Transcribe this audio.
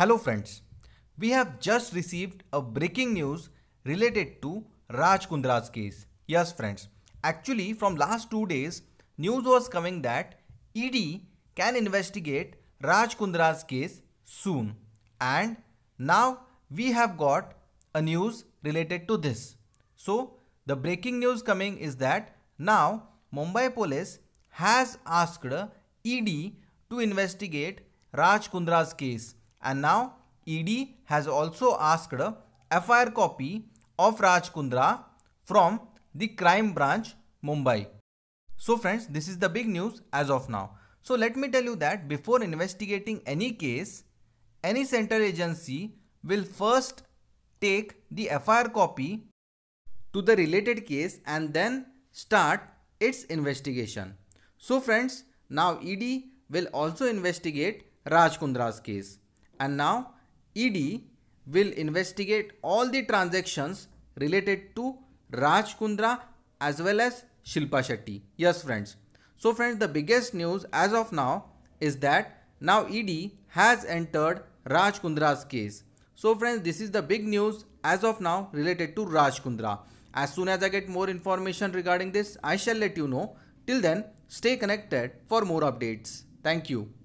Hello friends, we have just received a breaking news related to Raj Kundra's case. Yes friends, actually from last two days, news was coming that ED can investigate Raj Kundra's case soon. And now we have got a news related to this. So the breaking news coming is that now Mumbai police has asked ED to investigate Raj Kundra's case and now ED has also asked a FIR copy of Raj Kundra from the crime branch Mumbai. So friends, this is the big news as of now. So let me tell you that before investigating any case, any central agency will first take the FIR copy to the related case and then start its investigation. So friends, now ED will also investigate Raj Kundra's case and now ED will investigate all the transactions related to Raj Kundra as well as Shilpa Shetty. Yes friends. So friends the biggest news as of now is that now ED has entered Raj Kundra's case. So friends this is the big news as of now related to Raj Kundra. As soon as I get more information regarding this I shall let you know. Till then stay connected for more updates. Thank you.